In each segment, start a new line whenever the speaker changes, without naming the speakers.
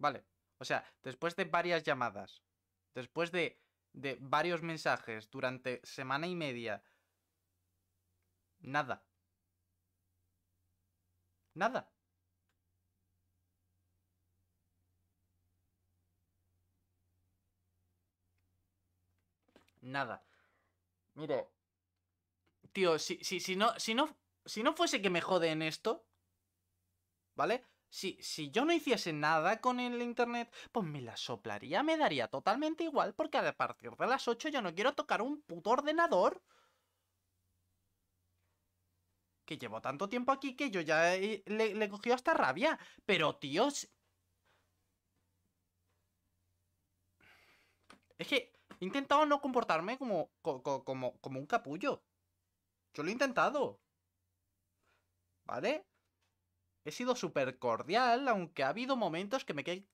Vale. O sea, después de varias llamadas, después de, varios mensajes durante semana y media, nada. Nada. Nada. Mire. Tío, si, no, si, no, si no fuese que me jode en esto, ¿vale? Si, si yo no hiciese nada con el internet, pues me la soplaría, me daría totalmente igual, porque a partir de las 8 yo no quiero tocar un puto ordenador. Que llevo tanto tiempo aquí que yo ya eh, le, he cogió hasta rabia. Pero, tíos... Es que he intentado no comportarme como, como, como, como un capullo. Yo lo he intentado. ¿Vale? He sido súper cordial, aunque ha habido momentos que me, que,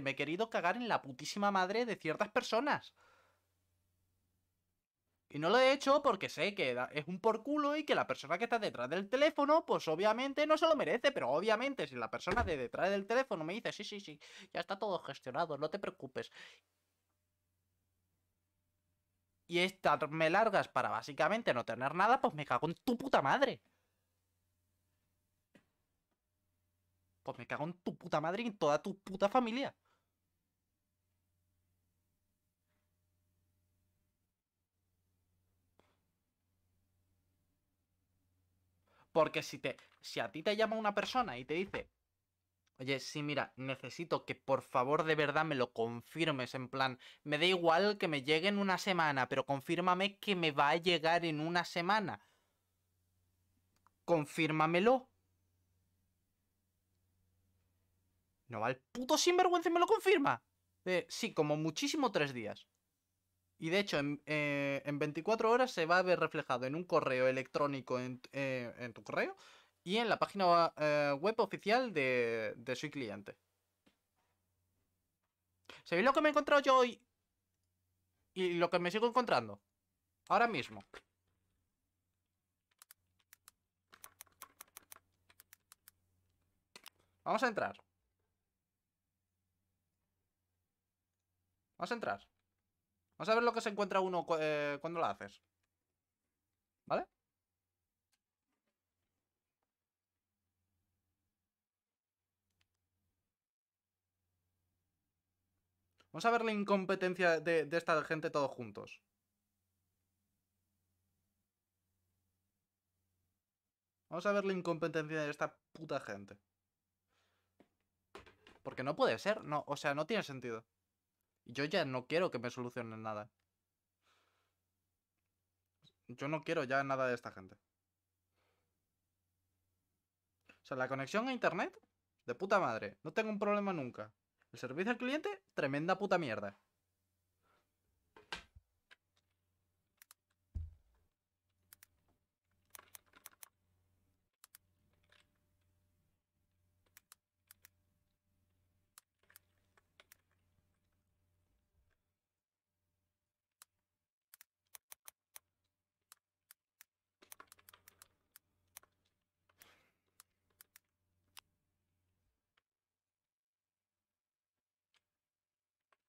me he querido cagar en la putísima madre de ciertas personas. Y no lo he hecho porque sé que es un porculo y que la persona que está detrás del teléfono, pues obviamente no se lo merece, pero obviamente si la persona de detrás del teléfono me dice, sí, sí, sí, ya está todo gestionado, no te preocupes. Y me largas para básicamente no tener nada, pues me cago en tu puta madre. Pues me cago en tu puta madre y en toda tu puta familia. Porque si te. Si a ti te llama una persona y te dice. Oye, sí, mira, necesito que por favor de verdad me lo confirmes. En plan, me da igual que me llegue en una semana, pero confírmame que me va a llegar en una semana. Confírmamelo. No va el puto sinvergüenza y me lo confirma. sí, como muchísimo tres días. Y de hecho, en, 24 eh, horas se va a ver reflejado en un correo electrónico en, eh, tu correo y en la página eh, web oficial de, de su cliente. ¿Sabéis lo que me he encontrado yo hoy? Y lo que me sigo encontrando. Ahora mismo. Vamos a entrar. Vamos a entrar. Vamos a ver lo que se encuentra uno eh, cuando la haces. ¿Vale? Vamos a ver la incompetencia de, esta gente todos juntos. Vamos a ver la incompetencia de esta puta gente. Porque no puede ser, no, o sea, no tiene sentido. Yo ya no quiero que me solucionen nada. Yo no quiero ya nada de esta gente. O sea, la conexión a internet, de puta madre. No tengo un problema nunca. El servicio al cliente, tremenda puta mierda.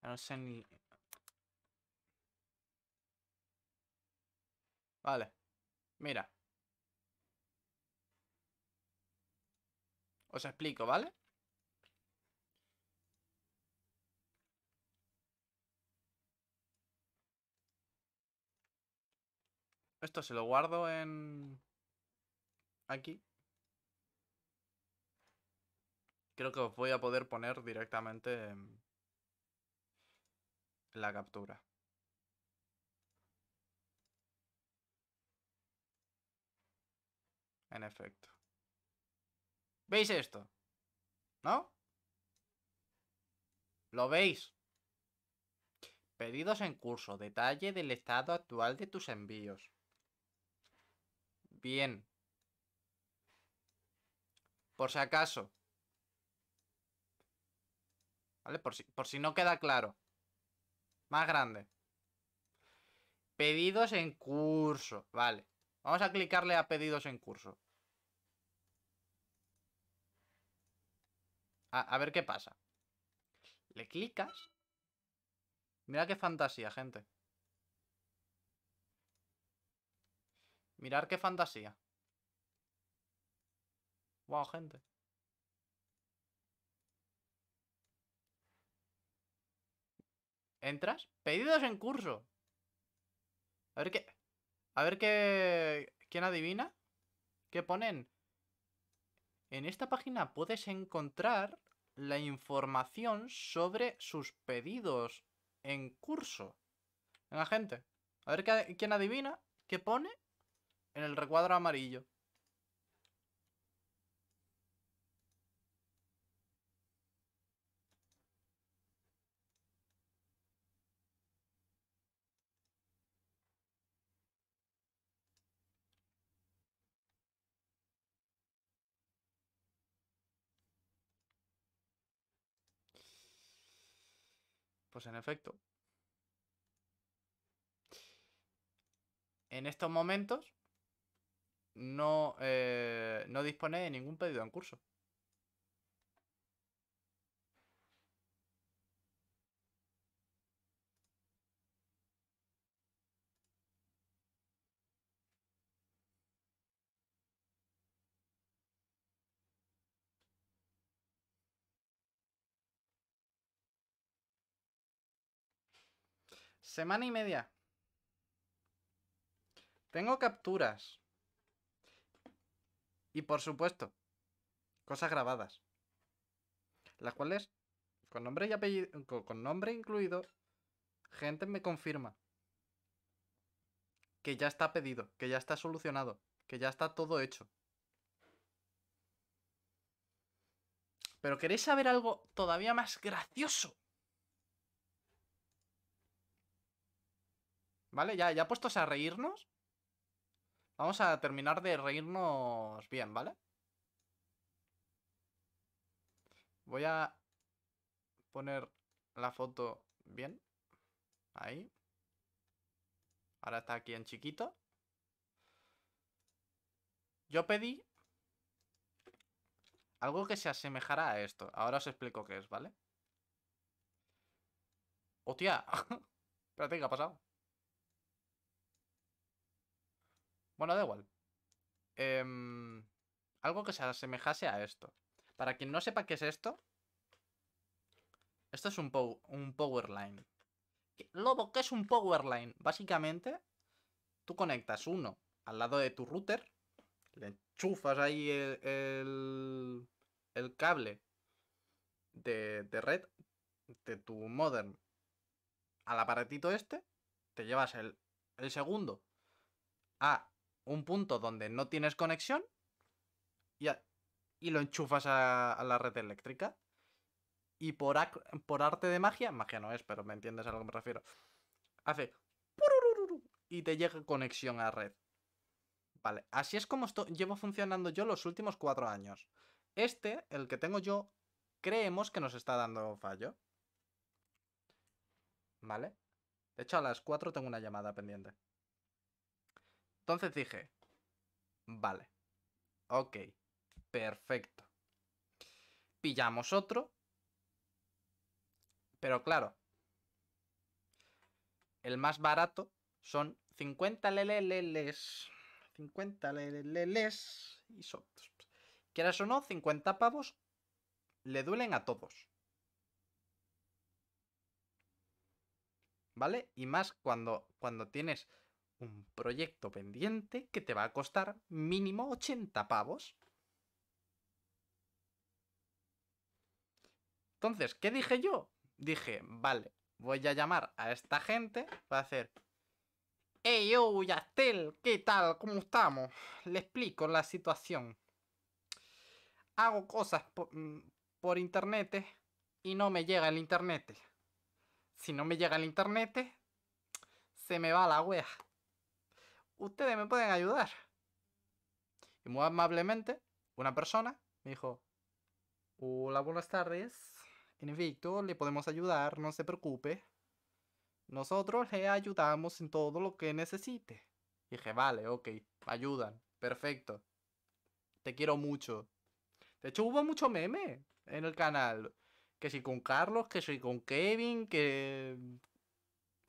no ah, sé ni... Vale. Mira. Os explico, ¿vale? Esto se lo guardo en... Aquí. Creo que os voy a poder poner directamente... En la captura. En efecto. ¿Veis esto? ¿No? ¿Lo veis? Pedidos en curso. Detalle del estado actual de tus envíos. Bien. Por si acaso. ¿Vale? Por si, por si no queda claro. Más grande. Pedidos en curso. Vale. Vamos a clicarle a pedidos en curso. A, ver qué pasa. Le clicas. Mira qué fantasía, gente. Mirar qué fantasía. Wow, gente. ¿Entras? Pedidos en curso. A ver qué... A ver qué... ¿Quién adivina? ¿Qué ponen? En esta página puedes encontrar la información sobre sus pedidos en curso. Venga, gente. A ver quién adivina qué pone en el recuadro amarillo. Pues en efecto. En estos momentos no, eh, no dispone de ningún pedido en curso. Semana y media. Tengo capturas. Y por supuesto, cosas grabadas. Las cuales, con nombre y apellido, con nombre incluido, gente me confirma que ya está pedido, que ya está solucionado, que ya está todo hecho. Pero ¿queréis saber algo todavía más gracioso? ¿Vale? Ya, ya puestos a reírnos. Vamos a terminar de reírnos bien, ¿vale? Voy a poner la foto bien. Ahí. Ahora está aquí en chiquito. Yo pedí algo que se asemejara a esto. Ahora os explico qué es, ¿vale? ¡Hostia! Espérate, ¿qué ha pasado? Bueno, da igual. Em, algo que se asemejase a esto. Para quien no sepa qué es esto, esto es un, un power line. ¿Qué, Lobo, ¿qué es un power line? Básicamente, tú conectas uno al lado de tu router, le enchufas ahí el, cable de, red de tu modern al aparatito este, te llevas el, el segundo a un punto donde no tienes conexión y, y lo enchufas a, la red eléctrica. Y por, por arte de magia, magia no es, pero me entiendes a lo que me refiero, hace y te llega conexión a red. Vale, así es como llevo funcionando yo los últimos cuatro años. Este, el que tengo yo, creemos que nos está dando fallo. ¿Vale? De hecho, a las cuatro tengo una llamada pendiente. Entonces dije, vale, ok, perfecto. Pillamos otro. Pero claro, el más barato son 50 leleles. 50 leleles. Y son, quieras o no, 50 pavos le duelen a todos. ¿Vale? Y más cuando, cuando tienes un proyecto pendiente que te va a costar mínimo 80 pavos. Entonces, ¿qué dije yo? Dije, vale, voy a llamar a esta gente para hacer... ¡Ey, yo, Yastel! ¿Qué tal? ¿Cómo estamos? Le explico la situación. Hago cosas por, mm, por internet y no me llega el internet. Si no me llega el internet, se me va la wea ustedes me pueden ayudar. Y muy amablemente, una persona me dijo, hola, buenas tardes. En efecto, le podemos ayudar, no se preocupe. Nosotros le ayudamos en todo lo que necesite. Y dije, vale, ok, ayudan, perfecto. Te quiero mucho. De hecho, hubo mucho meme en el canal. Que si con Carlos, que si con Kevin, que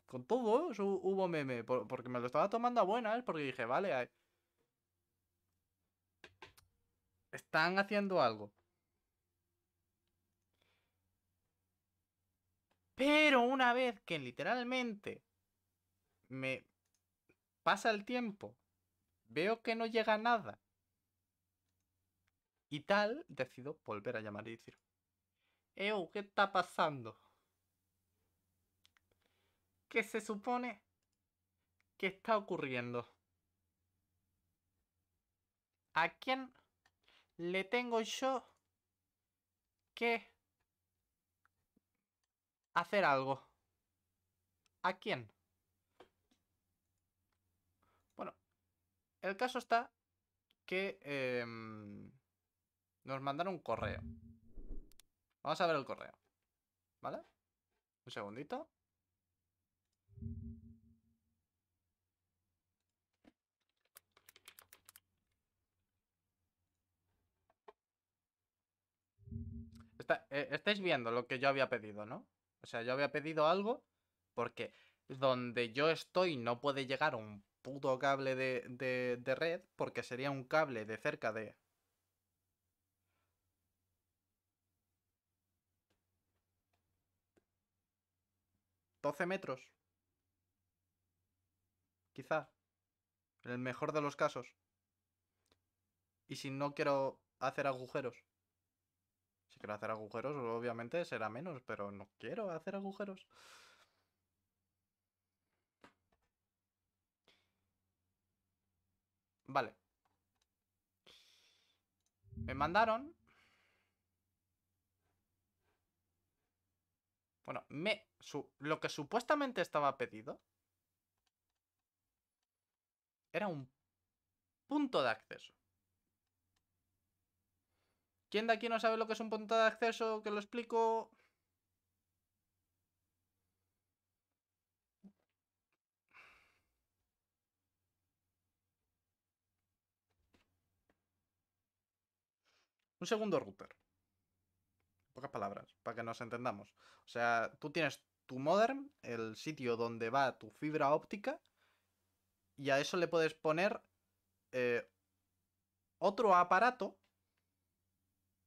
con todo, ¿eh? hubo meme, porque me lo estaba tomando a buenas, porque dije, vale, están haciendo algo. Pero una vez que literalmente me pasa el tiempo, veo que no llega nada y tal, decido volver a llamar y decir, Ew, ¿qué está pasando? que se supone que está ocurriendo? ¿A quién le tengo yo que hacer algo? ¿A quién? Bueno, el caso está que em, nos mandaron un correo. Vamos a ver el correo. ¿Vale? Un segundito. Eh, estáis viendo lo que yo había pedido, ¿no? O sea, yo había pedido algo porque donde yo estoy no puede llegar un puto cable de, de, de red porque sería un cable de cerca de... ¿12 metros? Quizá. En el mejor de los casos. Y si no quiero hacer agujeros hacer agujeros, obviamente será menos, pero no quiero hacer agujeros. Vale. Me mandaron... Bueno, me... lo que supuestamente estaba pedido... Era un punto de acceso. ¿Quién de aquí no sabe lo que es un punto de acceso? Que lo explico. Un segundo router. pocas palabras, para que nos entendamos. O sea, tú tienes tu modern, el sitio donde va tu fibra óptica, y a eso le puedes poner eh, otro aparato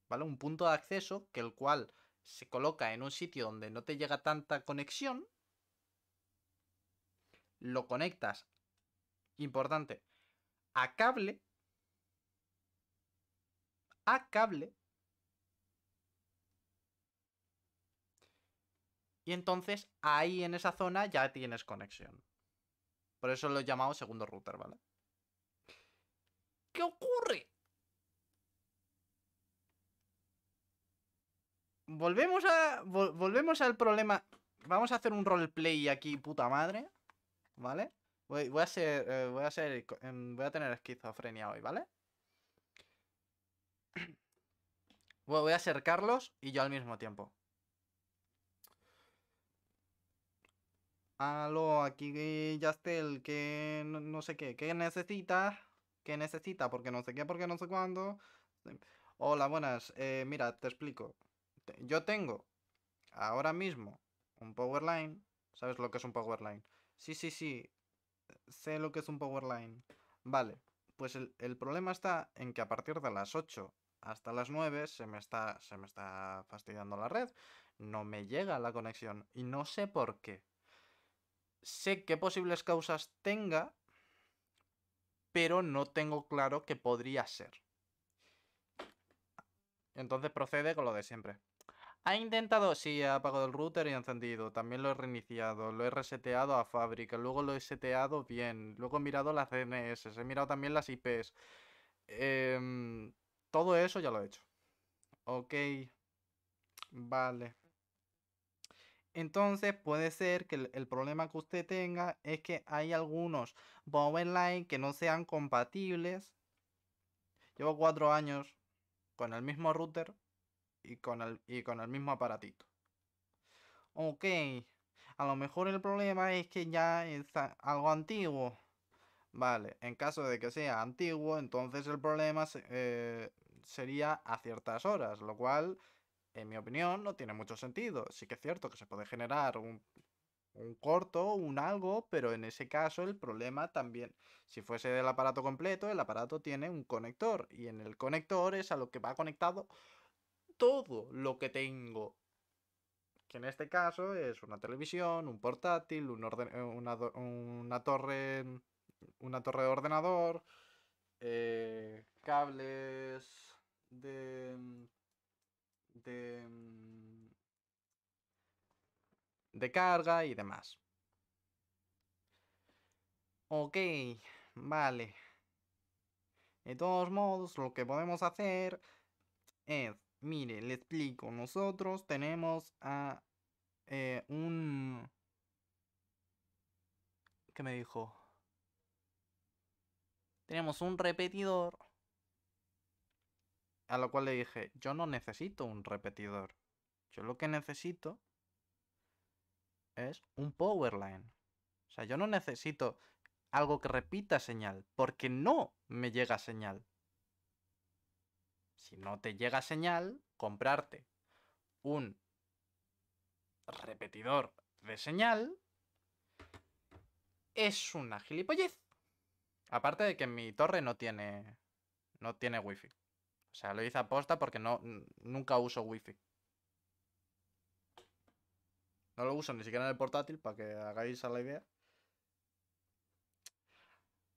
¿vale? Un punto de acceso que el cual se coloca en un sitio donde no te llega tanta conexión, lo conectas, importante, a cable, a cable, y entonces ahí en esa zona ya tienes conexión. Por eso lo he llamado segundo router, ¿vale? ¿Qué ocurre? Volvemos a. volvemos al problema. Vamos a hacer un roleplay aquí, puta madre. ¿Vale? Voy, a ser. voy a ser. Eh, em, voy a tener esquizofrenia hoy, ¿vale? voy a ser Carlos y yo al mismo tiempo. Aló, aquí Yastel, que no, sé qué, ¿qué necesita, ¿Qué necesita, porque no sé qué, porque no sé cuándo. Hola, buenas, eh, mira, te explico yo tengo ahora mismo un power line. ¿Sabes lo que es un power line? Sí, sí, sí. Sé lo que es un power line. Vale, pues el, problema está en que a partir de las 8 hasta las 9 se me está, se me está fastidiando la red. No me llega la conexión y no sé por qué. Sé qué posibles causas tenga, pero no tengo claro qué podría ser. Entonces procede con lo de siempre. Ha intentado, sí, ha apagado el router y ha encendido. También lo he reiniciado, lo he reseteado a fábrica, luego lo he seteado bien, luego he mirado las DNS, he mirado también las IPs. Em, todo eso ya lo he hecho. Ok. Vale. Entonces puede ser que el, problema que usted tenga es que hay algunos Line que no sean compatibles. Llevo cuatro años con el mismo router y con el, mismo aparatito. Ok, a lo mejor el problema es que ya es algo antiguo. Vale, en caso de que sea antiguo, entonces el problema eh, sería a ciertas horas, lo cual, en mi opinión, no tiene mucho sentido. Sí que es cierto que se puede generar un, un corto, un algo, pero en ese caso el problema también, si fuese del aparato completo, el aparato tiene un conector y en el conector es a lo que va conectado todo lo que tengo. Que en este caso es una televisión, un portátil, eh, una, torre. Una torre de ordenador. Eh, cables de. de. de carga y demás. Ok, vale. De todos modos, lo que podemos hacer es Mire, le explico. Nosotros tenemos a eh, un... ¿Qué me dijo? Tenemos un repetidor. A lo cual le dije, yo no necesito un repetidor. Yo lo que necesito es un power line. O sea, yo no necesito algo que repita señal, porque no me llega señal si no te llega señal, comprarte un repetidor de señal es una gilipollez. Aparte de que mi torre no tiene no tiene wifi. O sea, lo hice aposta porque no nunca uso wifi. No lo uso ni siquiera en el portátil para que hagáis a la idea.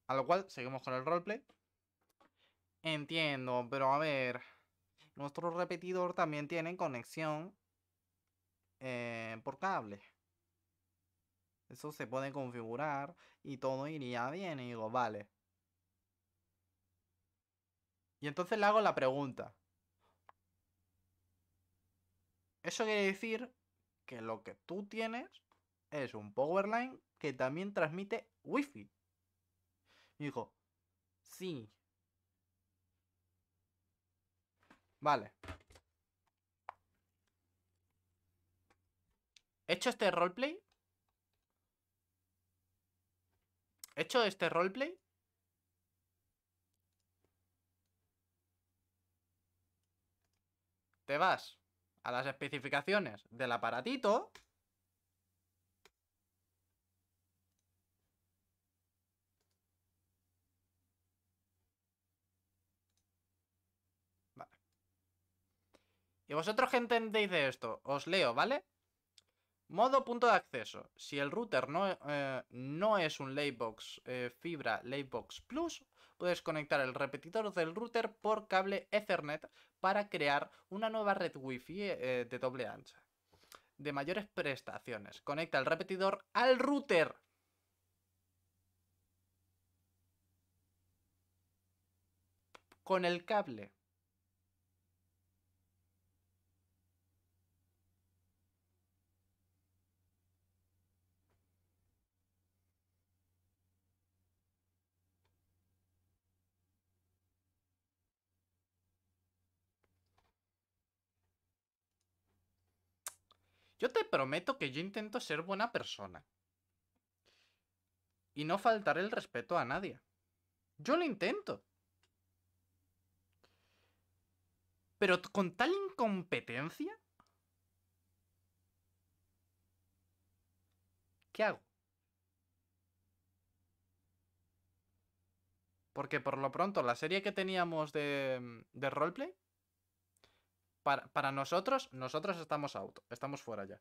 A lo cual, seguimos con el roleplay. Entiendo, pero a ver. Nuestro repetidor también tiene conexión eh, por cable. Eso se puede configurar y todo iría bien. Y digo, vale. Y entonces le hago la pregunta. Eso quiere decir que lo que tú tienes es un powerline que también transmite wifi. Y dijo, sí, Vale. hecho este roleplay? hecho este roleplay? Te vas a las especificaciones del aparatito Y vosotros que entendéis de esto, os leo, ¿vale? Modo punto de acceso. Si el router no, eh, no es un Laybox eh, Fibra Laybox Plus, puedes conectar el repetidor del router por cable Ethernet para crear una nueva red Wi-Fi eh, de doble ancha. De mayores prestaciones. Conecta el repetidor al router. Con el cable. Yo te prometo que yo intento ser buena persona. Y no faltar el respeto a nadie. Yo lo intento. Pero con tal incompetencia... ¿Qué hago? Porque por lo pronto la serie que teníamos de, mm, de roleplay para, nosotros, nosotros estamos auto estamos fuera ya.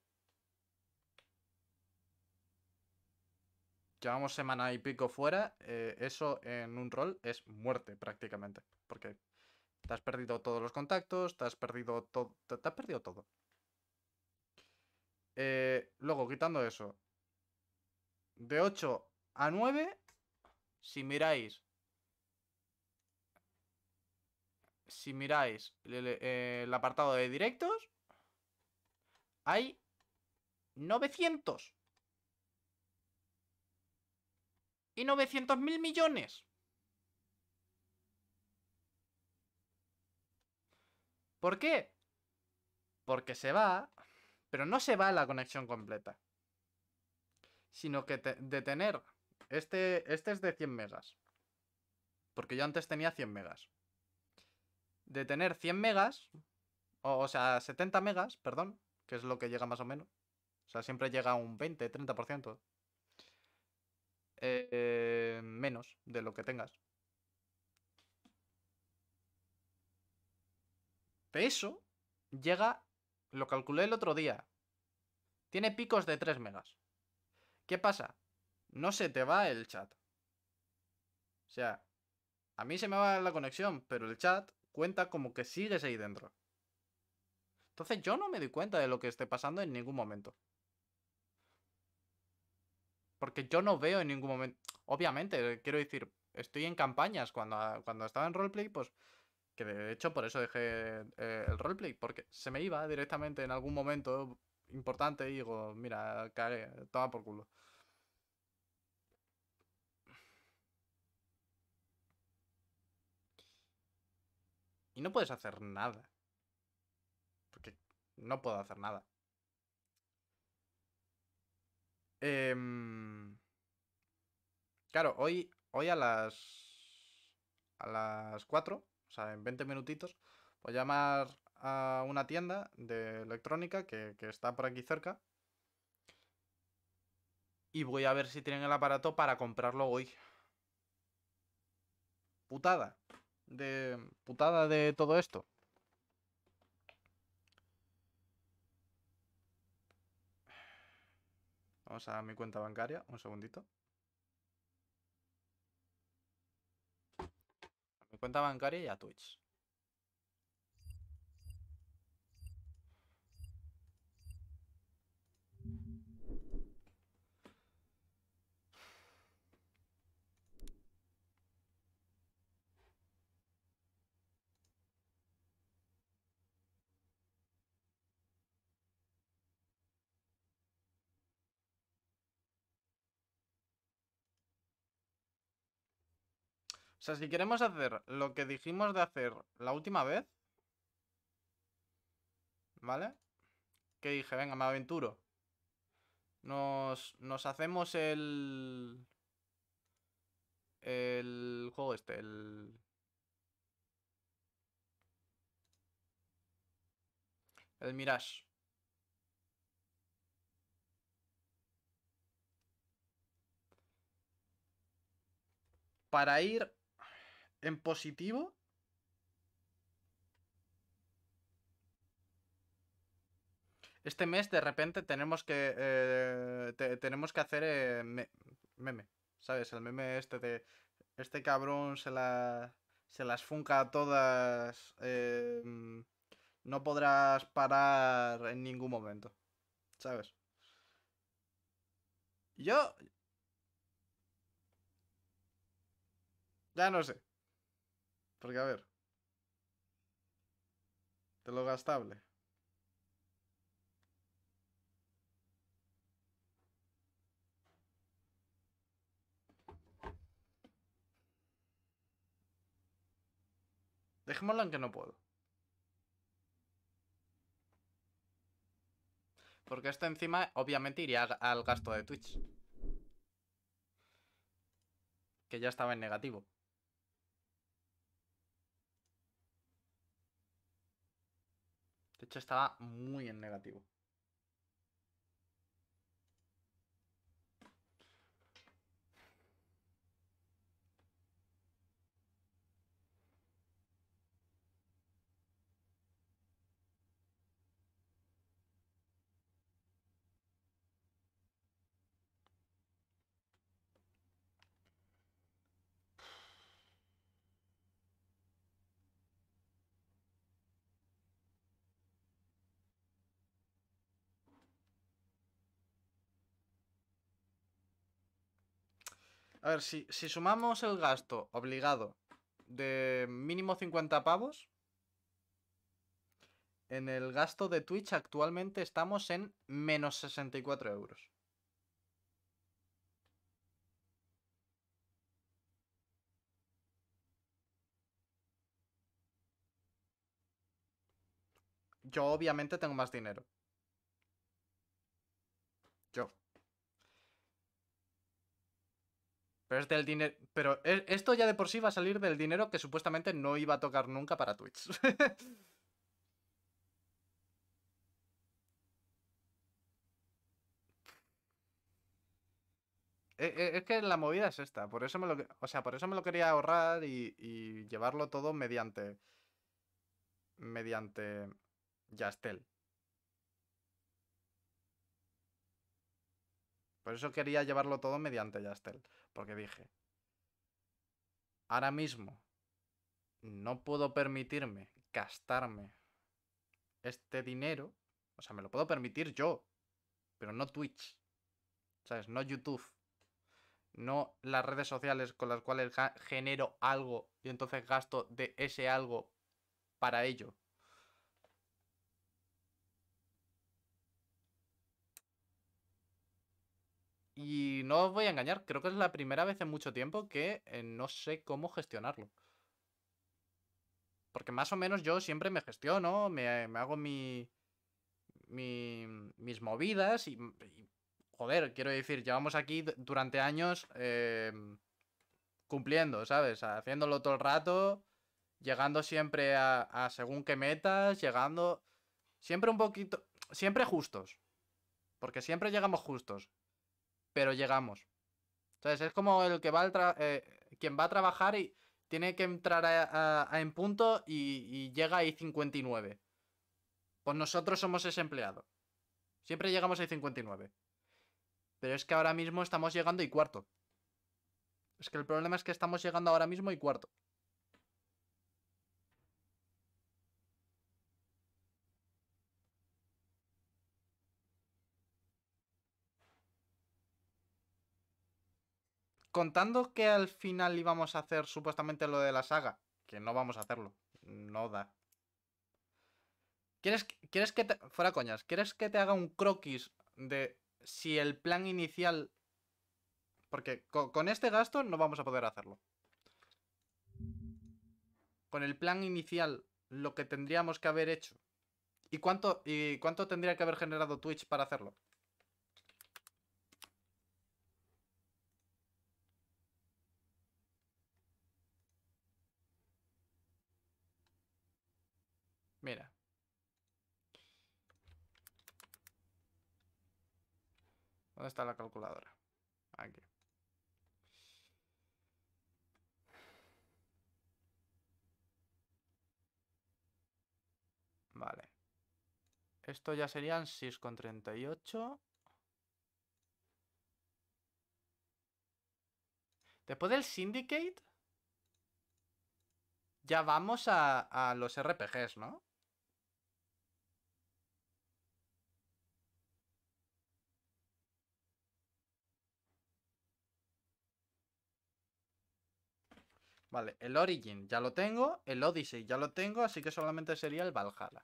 Llevamos semana y pico fuera, eh, eso en un rol es muerte prácticamente, porque te has perdido todos los contactos, te has perdido todo, te, has perdido todo. Eh, luego, quitando eso, de 8 a 9, si miráis si miráis el, apartado de directos, hay 900. Y 900 mil millones. ¿Por qué? Porque se va, pero no se va la conexión completa. Sino que de tener... Este, este es de 100 megas. Porque yo antes tenía 100 megas de tener 100 megas, o, sea, 70 megas, perdón, que es lo que llega más o menos. O sea, siempre llega un 20, 30%. Eh, menos de lo que tengas. Peso... eso llega, lo calculé el otro día, tiene picos de 3 megas. ¿Qué pasa? No se te va el chat. O sea, a mí se me va la conexión, pero el chat cuenta como que sigues ahí dentro. Entonces yo no me doy cuenta de lo que esté pasando en ningún momento. Porque yo no veo en ningún momento... Obviamente, quiero decir, estoy en campañas. Cuando, ah, cuando estaba en roleplay, pues... Que de hecho por eso dejé eh, el roleplay. Porque se me iba directamente en algún momento importante y digo, mira, cara, toma por culo. no puedes hacer nada. Porque no puedo hacer nada. Em, claro, hoy, hoy a las. A las 4, o sea, en 20 minutitos, voy a llamar a una tienda de electrónica que, que está por aquí cerca. Y voy a ver si tienen el aparato para comprarlo hoy. Putada de putada de todo esto? Vamos a mi cuenta bancaria, un segundito. A mi cuenta bancaria y a Twitch. O sea, si queremos hacer lo que dijimos de hacer la última vez. ¿Vale? Que dije, venga, me aventuro. Nos, nos hacemos el... El juego este, el... El Mirage. Para ir en positivo. Este mes de repente tenemos que eh, tenemos que hacer eh, meme, ¿sabes? El meme este de este cabrón se la se las funca a todas. Eh, no podrás parar en ningún momento, ¿sabes? Yo ya no sé. Porque, a ver. De lo gastable. Dejémoslo en que no puedo. Porque esto encima obviamente iría al gasto de Twitch. Que ya estaba en negativo. estaba muy en negativo. A ver, si, si sumamos el gasto obligado de mínimo 50 pavos, en el gasto de Twitch actualmente estamos en menos 64 euros. Yo obviamente tengo más dinero. Pero del dinero. Pero e, esto ya de por sí va a salir del dinero que supuestamente no iba a tocar nunca para Twitch. E, e, es que la movida es esta, por eso me lo, o sea, por eso me lo quería ahorrar y, y llevarlo todo mediante mediante Yastel. Por eso quería llevarlo todo mediante Yastel. Porque dije, ahora mismo no puedo permitirme gastarme este dinero. O sea, me lo puedo permitir yo, pero no Twitch. ¿Sabes? No YouTube. No las redes sociales con las cuales genero algo y entonces gasto de ese algo para ello. Y no os voy a engañar, creo que es la primera vez en mucho tiempo que eh, no sé cómo gestionarlo. Porque más o menos yo siempre me gestiono, me, hago mi, mis movidas y, joder, quiero decir, llevamos aquí durante años em, cumpliendo, ¿sabes? Haciéndolo todo el rato, llegando siempre a según qué metas, llegando siempre un poquito, siempre justos. Porque siempre llegamos justos pero llegamos. Entonces es como el que va eh, quien va a trabajar y tiene que entrar a, en punto y, llega ahí 59 Pues nosotros somos ese empleado. Siempre llegamos a 59 Pero es que ahora mismo estamos llegando y cuarto. Es que el problema es que estamos llegando ahora mismo y cuarto. Contando que al final íbamos a hacer supuestamente lo de la saga, que no vamos a hacerlo. No da. ¿Quieres, quieres que te... Fuera coñas, ¿quieres que te haga un croquis de si el plan inicial... Porque con, este gasto no vamos a poder hacerlo. Con el plan inicial, lo que tendríamos que haber hecho. ¿Y cuánto, y cuánto tendría que haber generado Twitch para hacerlo? ¿Dónde está la calculadora? Aquí. Vale. Esto ya serían 6,38. Después del Syndicate, ya vamos a los RPGs, ¿no? Vale, el Origin ya lo tengo, el Odyssey ya lo tengo, así que solamente sería el Valhalla.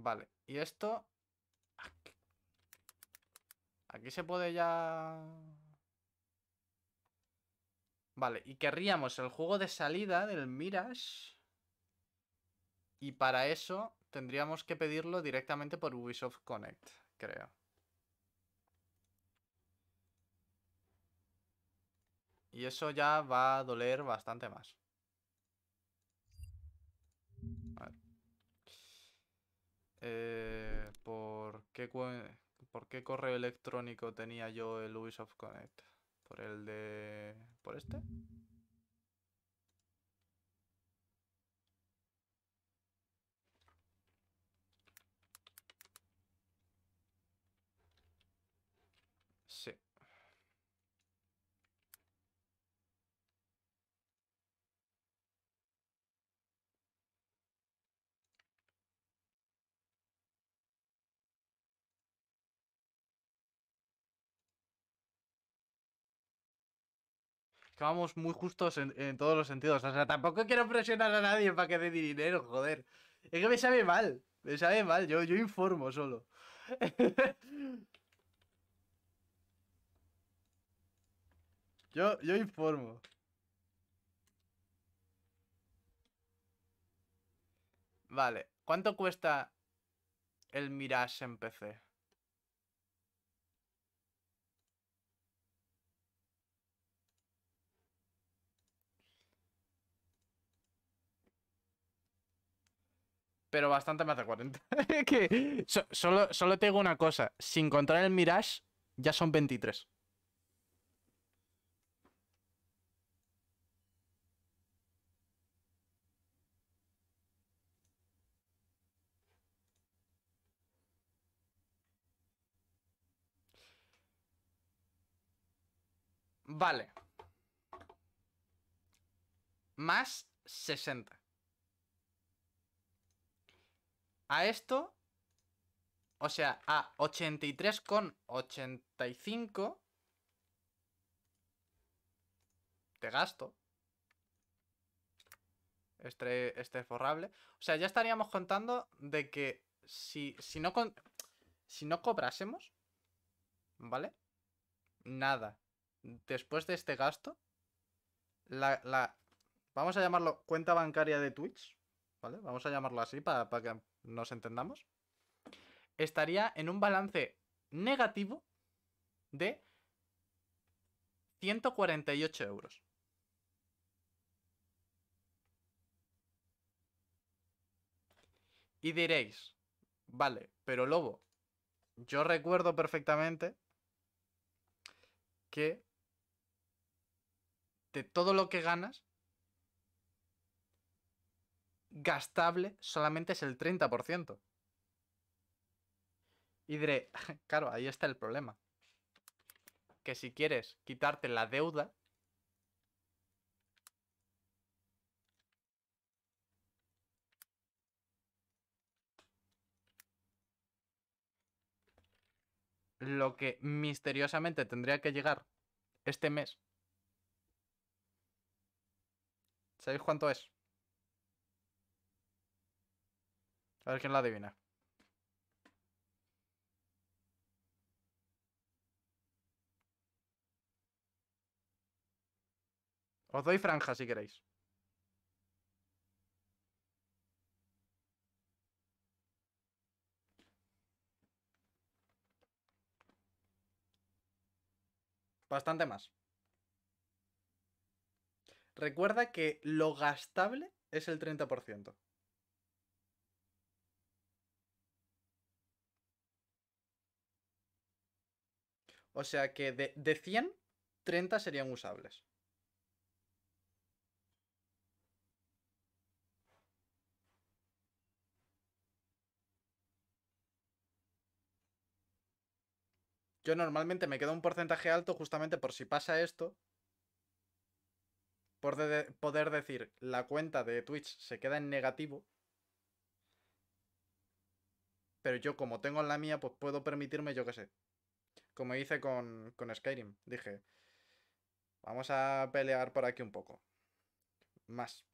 Vale, y esto Aquí se puede ya... Vale, y querríamos el juego de salida del Mirage. Y para eso tendríamos que pedirlo directamente por Ubisoft Connect, creo. Y eso ya va a doler bastante más. Eh, ¿Por qué... ¿Por qué correo electrónico tenía yo el Ubisoft Connect? ¿Por el de... ¿Por este? que vamos muy justos en, todos los sentidos. O sea, tampoco quiero presionar a nadie para que dé dinero, joder. Es que me sabe mal. Me sabe mal. Yo, yo informo solo. yo, yo informo. Vale. ¿Cuánto cuesta el Mirage en PC? pero bastante más de 40. que solo, solo tengo una cosa, sin contar el Mirage, ya son 23. Vale. Más 60. a esto, o sea, a 83,85 de gasto. Este, este es forrable. O sea, ya estaríamos contando de que si, si, no, si no cobrásemos, ¿vale? Nada. Después de este gasto, la, vamos a llamarlo cuenta bancaria de Twitch, ¿vale? Vamos a llamarlo así para, para que nos entendamos, estaría en un balance negativo de 148 euros. Y diréis, vale, pero Lobo, yo recuerdo perfectamente que de todo lo que ganas, gastable solamente es el 30%. Y diré, claro, ahí está el problema. Que si quieres quitarte la deuda, lo que misteriosamente tendría que llegar este mes. ¿Sabéis cuánto es? A ver quién la adivina. Os doy franja si queréis. Bastante más. Recuerda que lo gastable es el 30%. O sea que de, de 100, 30 serían usables. Yo normalmente me quedo un porcentaje alto justamente por si pasa esto. Por poder decir, la cuenta de Twitch se queda en negativo. Pero yo como tengo la mía, pues puedo permitirme, yo qué sé, como hice con, con Skyrim. Dije, vamos a pelear por aquí un poco. Más.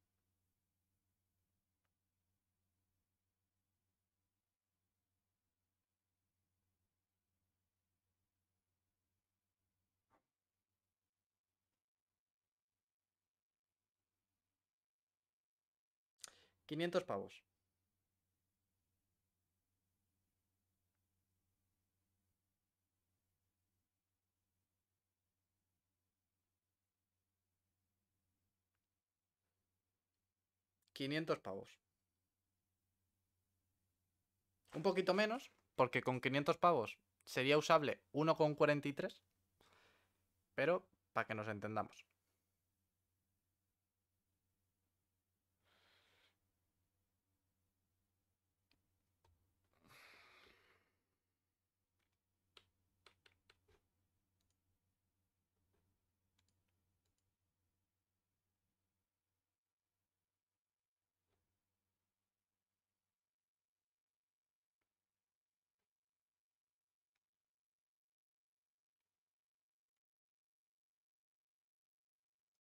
¿500 pavos? 500 pavos. Un poquito menos, porque con 500 pavos sería usable 1,43. Pero para que nos entendamos.